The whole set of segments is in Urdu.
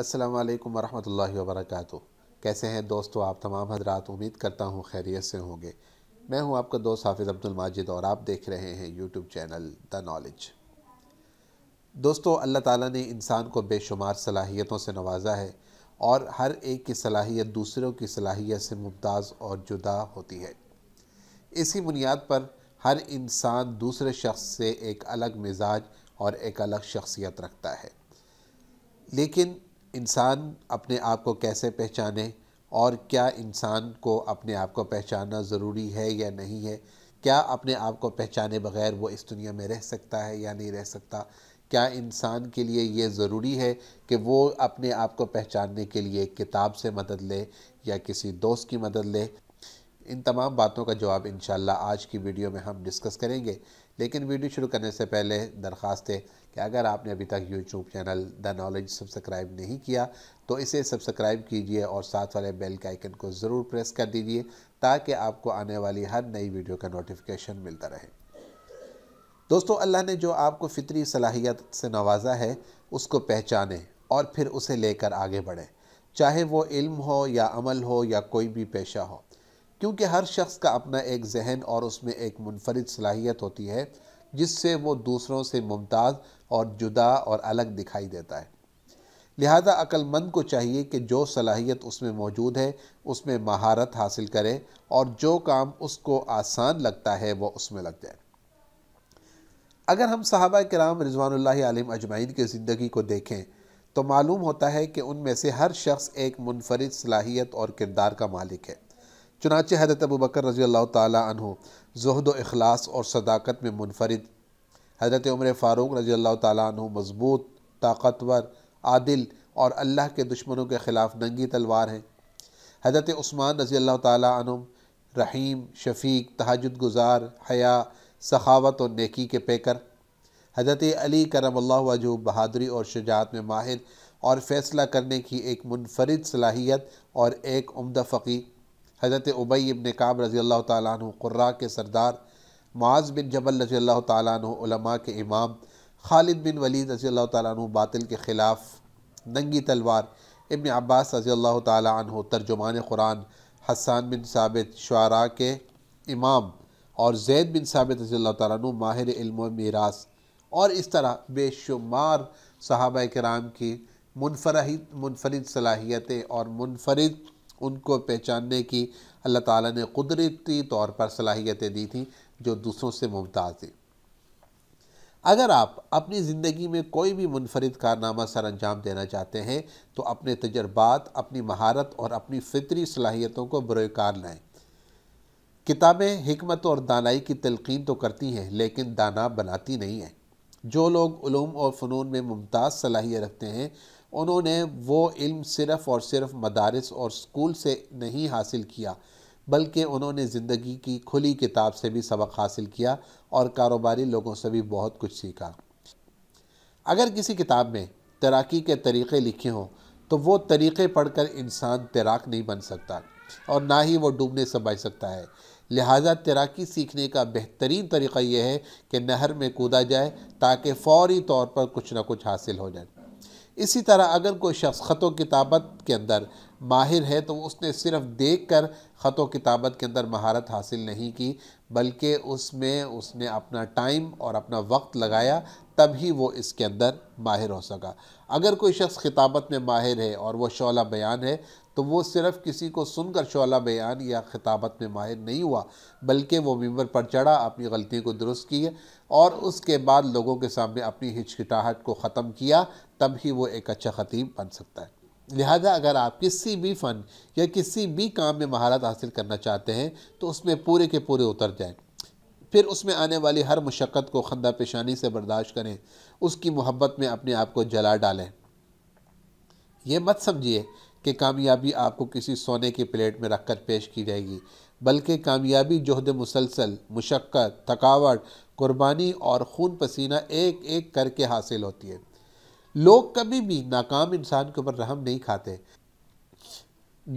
السلام علیکم ورحمۃ اللہ وبرکاتہ کیسے ہیں دوستو آپ تمام حضرات امید کرتا ہوں خیریت سے ہوں گے میں ہوں آپ کا دوست حافظ عبد الماجد اور آپ دیکھ رہے ہیں یوٹیوب چینل دا نالج دوستو اللہ تعالیٰ نے انسان کو بے شمار صلاحیتوں سے نوازا ہے اور ہر ایک کی صلاحیت دوسروں کی صلاحیت سے ممتاز اور جدا ہوتی ہے اسی بنیاد پر ہر انسان دوسرے شخص سے ایک الگ مزاج اور ایک الگ شخصیت رکھتا ہے لیکن انسان اپنے آپ کو کیسے پہچانے اور کیا انسان کو اپنے آپ کو پہچاننا ضروری ہے یا نہیں ہے کیا اپنے آپ کو پہچانے بغیر وہ اس دنیا میں رہ سکتا ہے یا نہیں رہ سکتا کیا انسان کے لیے یہ ضروری ہے کہ وہ اپنے آپ کو پہچاننے کے لیے کتاب سے مدد لے یا کسی دوست کی مدد لے ان تمام باتوں کا جواب انشاءاللہ آج کی ویڈیو میں ہم ڈسکس کریں گے لیکن ویڈیو شروع کرنے سے پہلے درخواست ہے کہ اگر آپ نے ابھی تک یوٹیوب چینل دا نالج سبسکرائب نہیں کیا تو اسے سبسکرائب کیجئے اور ساتھ والے بیل کا آئکن کو ضرور پریس کر دیجئے تاکہ آپ کو آنے والی ہر نئی ویڈیو کا نوٹیفکیشن ملتا رہے دوستو اللہ نے جو آپ کو فطری صلاحیت سے نوازا ہے اس کو پہچانیں اور پھر اسے لے کر آگے بڑھے چاہے وہ علم ہو یا عمل ہو یا کوئی بھی پیشہ ہو کیونکہ ہر شخص کا اپنا ایک ذہن اور اس میں ایک منفرد صلاحیت ہوتی ہے جس سے وہ دوسروں سے ممتاز اور جدا اور الگ دکھائی دیتا ہے لہذا اکل مند کو چاہیے کہ جو صلاحیت اس میں موجود ہے اس میں مہارت حاصل کرے اور جو کام اس کو آسان لگتا ہے وہ اس میں لگ جائے اگر ہم صحابہ کرام رضوان اللہ علیہ اجمعین کی زندگی کو دیکھیں تو معلوم ہوتا ہے کہ ان میں سے ہر شخص ایک منفرد صلاحیت اور کردار کا مالک ہے چنانچہ حضرت ابو بکر رضی اللہ تعالیٰ عنہ زہد و اخلاص اور صداقت میں منفرد حضرت عمر فاروق رضی اللہ تعالیٰ عنہ مضبوط طاقتور عادل اور اللہ کے دشمنوں کے خلاف ننگی تلوار ہیں حضرت عثمان رضی اللہ تعالیٰ عنہ رحیم شفیق تہجد گزار حیا سخاوت اور نیکی کے پیکر حضرت علی کرم اللہ وجہ بہادری اور شجاعت میں ماہر اور فیصلہ کرنے کی ایک منفرد صلاحیت اور ایک عمدہ فقی حضرت ابی ابن کعب رضی اللہ تعالیٰ عنہ عراء کے سردار معاذ بن جبل رضی اللہ تعالیٰ عنہ علماء کے امام خالد بن ولید رضی اللہ تعالیٰ عنہ باطل کے خلاف ننگی تلوار ابن عباس رضی اللہ تعالیٰ عنہ ترجمان قرآن حسان بن ثابت شعراء کے امام اور زید بن ثابت رضی اللہ تعالیٰ عنہ ماہر علم و میراث اور اس طرح بے شمار صحابہ کرام کی منفرد صلاحیتیں اور منفرد ان کو پہچاننے کی اللہ تعالیٰ نے قدرتی طور پر صلاحیتیں دی تھیں جو دوسروں سے ممتاز ہیں اگر آپ اپنی زندگی میں کوئی بھی منفرد کارنامہ سر انجام دینا چاہتے ہیں تو اپنے تجربات اپنی مہارت اور اپنی فطری صلاحیتوں کو بروئے کار لائیں کتابیں حکمت اور دانائی کی تلقین تو کرتی ہیں لیکن دانا بناتی نہیں ہیں جو لوگ علوم اور فنون میں ممتاز صلاحیت رکھتے ہیں انہوں نے وہ علم صرف اور صرف مدارس اور اسکول سے نہیں حاصل کیا بلکہ انہوں نے زندگی کی کھلی کتاب سے بھی سبق حاصل کیا اور کاروباری لوگوں سے بھی بہت کچھ سیکھا اگر کسی کتاب میں تیراکی کے طریقے لکھے ہوں تو وہ طریقے پڑھ کر انسان تیراک نہیں بن سکتا اور نہ ہی وہ ڈوبنے سے بچ سکتا ہے لہٰذا تیراکی سیکھنے کا بہترین طریقہ یہ ہے کہ نہر میں کودا جائے تاکہ فوری طور پر کچھ نہ کچھ حاصل ہو جائے اسی طرح اگر کوئی شخص خط و کتابت کے اندر ماہر ہے تو اس نے صرف دیکھ کر خط و کتابت کے اندر مہارت حاصل نہیں کی بلکہ اس میں اس نے اپنا ٹائم اور اپنا وقت لگایا تب ہی وہ اس کے اندر ماہر ہو سکا اگر کوئی شخص خطابت میں ماہر ہے اور وہ شعلہ بیان ہے تو وہ صرف کسی کو سن کر شعلہ بیان یا خطابت میں ماہر نہیں ہوا بلکہ وہ ممبر پر چڑھا اپنی غلطی کو درست کیے اور اس کے بعد لوگوں کے سامنے اپنی ہچکٹاہٹ کو ختم کیا تب ہی وہ ایک اچھا خطیب بن سکتا ہے لہذا اگر آپ کسی بھی فن یا کسی بھی کام میں مہارت حاصل کرنا چاہتے ہیں تو اس میں پورے کے پورے اتر جائیں پھر اس میں آنے والی ہر مشقت کو خندہ پیشانی سے برداشت کریں اس کی محبت میں اپنے آپ کو جلا ڈالیں یہ مت سمجھیے کہ کامیابی آپ کو کسی سونے کی پلیٹ میں رکھ کر پیش کی جائے گی بلکہ کامیابی جہد مسلسل مشقت تھکاوٹ قربانی اور خون پسینہ ایک ایک کر کے حاصل ہوتی ہے لوگ کبھی بھی ناکام انسان کے اوپر رحم نہیں کھاتے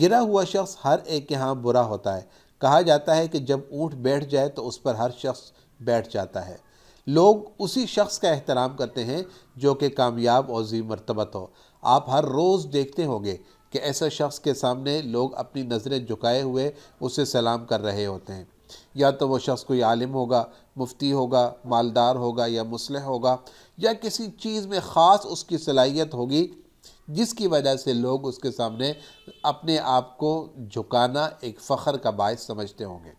گرا ہوا شخص ہر ایک کے ہاں برا ہوتا ہے کہا جاتا ہے کہ جب اونٹ بیٹھ جائے تو اس پر ہر شخص بیٹھ جاتا ہے لوگ اسی شخص کا احترام کرتے ہیں جو کہ کامیاب اور زی مرتبت ہو آپ ہر روز دیکھتے ہوں گے کہ ایسا شخص کے سامنے لوگ اپنی نظریں جھکائے ہوئے اسے سلام کر رہے ہوتے ہیں یا تو وہ شخص کوئی عالم ہوگا مفتی ہوگا مالدار ہوگا یا مسلح ہوگا یا کسی چیز میں خاص اس کی صلاحیت ہوگی جس کی وجہ سے لوگ اس کے سامنے اپنے آپ کو جھکانا ایک فخر کا باعث سمجھتے ہوں گے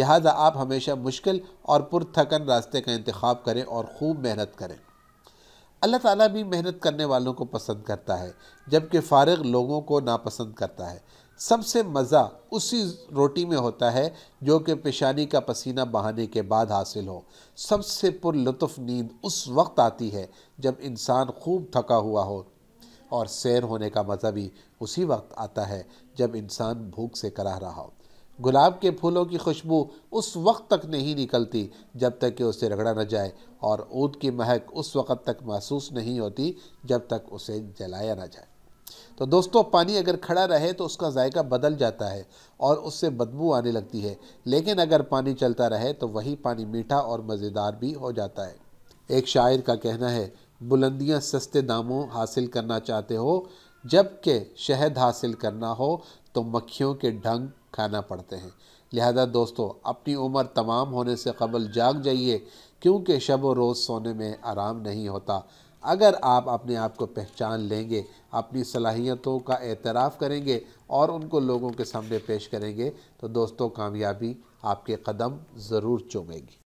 لہٰذا آپ ہمیشہ مشکل اور پر تھکن راستے کا انتخاب کریں اور خوب محنت کریں اللہ تعالیٰ بھی محنت کرنے والوں کو پسند کرتا ہے جبکہ فارغ لوگوں کو ناپسند کرتا ہے سب سے مزہ اسی روٹی میں ہوتا ہے جو کہ پیشانی کا پسینہ بہانے کے بعد حاصل ہو سب سے پر لطف نیند اس وقت آتی ہے جب انسان خوب تھکا ہوا ہو اور سیر ہونے کا مزہ بھی اسی وقت آتا ہے جب انسان بھوک سے کراہ رہا ہو گلاب کے پھولوں کی خوشبو اس وقت تک نہیں نکلتی جب تک کہ اسے رگڑا نہ جائے اور اوت کی مہک اس وقت تک محسوس نہیں ہوتی جب تک اسے جلایا نہ جائے تو دوستو پانی اگر کھڑا رہے تو اس کا ذائقہ بدل جاتا ہے اور اس سے بدبو آنے لگتی ہے لیکن اگر پانی چلتا رہے تو وہی پانی میٹھا اور مزیدار بھی ہو جاتا ہے ایک شاعر کا کہنا ہے بلندیاں سستے داموں حاصل کرنا چاہتے ہو جب کہ شہد حاصل کرنا ہو تو مکھیوں کے ڈھنگ کھانا پڑتے ہیں لہذا دوستو اپنی عمر تمام ہونے سے قبل جاگ جائیے کیونکہ شب و روز سونے میں آرام نہیں ہوتا اگر آپ اپنے آپ کو پہچان لیں گے اپنی صلاحیتوں کا اعتراف کریں گے اور ان کو لوگوں کے سامنے پیش کریں گے تو دوستو کامیابی آپ کے قدم ضرور چومے گی